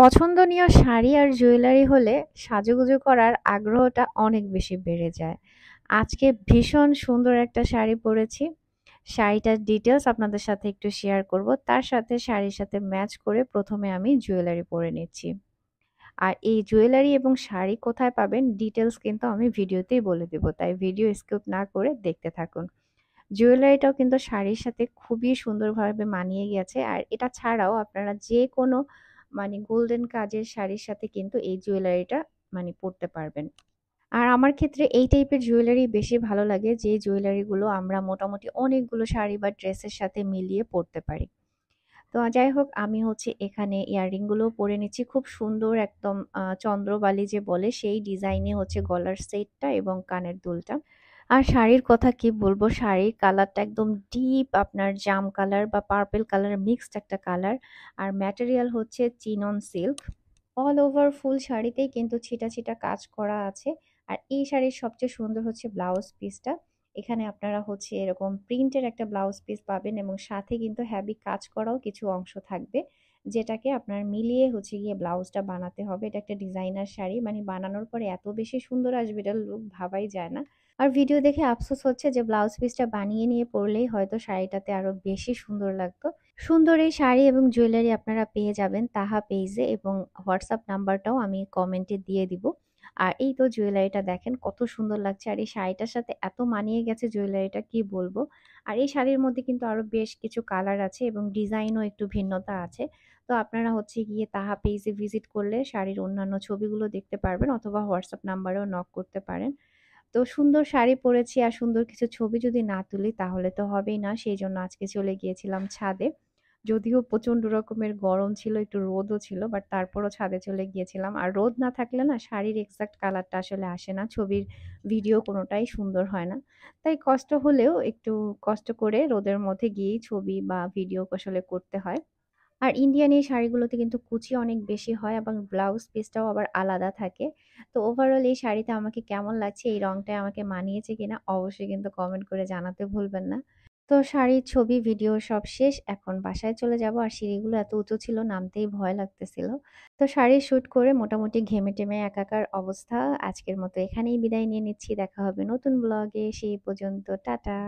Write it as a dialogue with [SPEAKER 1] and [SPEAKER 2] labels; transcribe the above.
[SPEAKER 1] পছন্দনীয় শাড়ি আর জুয়েলারি হলে সাজুগুজু করার আগ্রহটা অনেক বেশি বেড়ে যায় আজকে ভীষণ সুন্দর একটা শাড়ি পরেছি শাড়িটার ডিটেলস আপনাদের সাথে একটু শেয়ার করব তার সাথে শাড়ির সাথে ম্যাচ করে প্রথমে আমি জুয়েলারি পরে নিচ্ছি আর এই জুয়েলারি এবং শাড়ি কোথায় পাবেন ডিটেলস কিন্তু আমি ভিডিওতেই বলে দেব তাই ভিডিও স্কিপ না করে দেখতে থাকুন জুয়েলারিটাও কিন্তু শাড়ির সাথে খুবই সুন্দরভাবে মানিয়ে গেছে আর এটা ছাড়াও আপনারা যে কোনো মানে গোল্ডেন কাজের শাড়ির সাথে কিন্তু এই জুয়েলারিটা মানে পরতে পারবেন আর আমার ক্ষেত্রে এই টাইপের জুয়েলারি বেশি ভালো লাগে যে জুয়েলারিগুলো আমরা মোটামুটি অনেকগুলো শাড়ি বা ড্রেসের সাথে মিলিয়ে পরতে পারি তো যাই হোক আমি হচ্ছে এখানে ইয়াররিংগুলো পরে নিচ্ছি খুব সুন্দর একদম চন্দ্রবালি যে বলে সেই ডিজাইনে হচ্ছে গলার সেটটা এবং কানের দুলটা আর শাড়ির কথা কি বলবো শাড়ির কালারটা একদম ডিপ আপনার জাম কালার বা পার্পেল কালার মিক্সড একটা কালার আর ম্যাটেরিয়াল হচ্ছে চিনন সিল্ক অল ওভার ফুল শাড়িতেই কিন্তু ছিটা ছিটা কাজ করা আছে আর এই শাড়ির সবচেয়ে সুন্দর হচ্ছে ব্লাউজ পিসটা এখানে আপনারা হচ্ছে এরকম প্রিন্টের একটা ব্লাউজ পিস পাবেন এবং সাথে কিন্তু হ্যাবি কাজ করাও কিছু অংশ থাকবে যেটাকে আপনার মিলিয়ে হচ্ছে গিয়ে ব্লাউজটা বানাতে হবে এটা একটা ডিজাইনার শাড়ি মানে বানানোর পরে এত বেশি সুন্দর আসবে এটা লুক ভাবাই যায় না আর ভিডিও দেখে আফসোস হচ্ছে যে ব্লাউজ পিসটা বানিয়ে নিয়ে পরলেই হয়তো শাড়িটাতে আরও বেশি সুন্দর লাগতো সুন্দর এই শাড়ি এবং জুয়েলারি আপনারা পেয়ে যাবেন তাহা পেজে এবং হোয়াটসঅ্যাপ নাম্বারটাও আমি কমেন্টে দিয়ে দিব আর এই তো জুয়েলারিটা দেখেন কত সুন্দর লাগছে আর এই শাড়িটার সাথে এত মানিয়ে গেছে জুয়েলারিটা কি বলবো আর এই শাড়ির মধ্যে কিন্তু আরও বেশ কিছু কালার আছে এবং ডিজাইনও একটু ভিন্নতা আছে তো আপনারা হচ্ছে গিয়ে তাহা পেজে ভিজিট করলে শাড়ির অন্যান্য ছবিগুলো দেখতে পারবেন অথবা হোয়াটসঅ্যাপ নাম্বারেও নক করতে পারেন তো সুন্দর শাড়ি পরেছি আর সুন্দর কিছু ছবি যদি না তুলি তাহলে তো হবেই না সেই জন্য আজকে চলে গিয়েছিলাম ছাদে যদিও প্রচণ্ড রকমের গরম ছিল একটু রোদও ছিল বাট তারপরও ছাদে চলে গিয়েছিলাম আর রোদ না থাকলে না শাড়ির এক্সাক্ট কালারটা আসলে আসে না ছবির ভিডিও কোনোটাই সুন্দর হয় না তাই কষ্ট হলেও একটু কষ্ট করে রোদের মধ্যে গিয়েই ছবি বা ভিডিও আসলে করতে হয় আর ইন্ডিয়ান এই শাড়িগুলোতে কিন্তু কুচি অনেক বেশি হয় এবং ব্লাউজ পিসটাও আবার আলাদা থাকে তো ওভারঅল এই শাড়িতে আমাকে কেমন লাগছে এই রংটাই আমাকে মানিয়েছে কিনা অবশ্যই কিন্তু কমেন্ট করে জানাতে ভুলবেন না তো শাড়ির ছবি ভিডিও সব শেষ এখন বাসায় চলে যাব আর সিঁড়িগুলো এত উঁচু ছিল নামতেই ভয় লাগতেছিল তো শাড়ি শ্যুট করে মোটামুটি ঘেমে টেমে একাকার অবস্থা আজকের মতো এখানেই বিদায় নিয়ে নিচ্ছি দেখা হবে নতুন ব্লগে সেই পর্যন্ত টাটা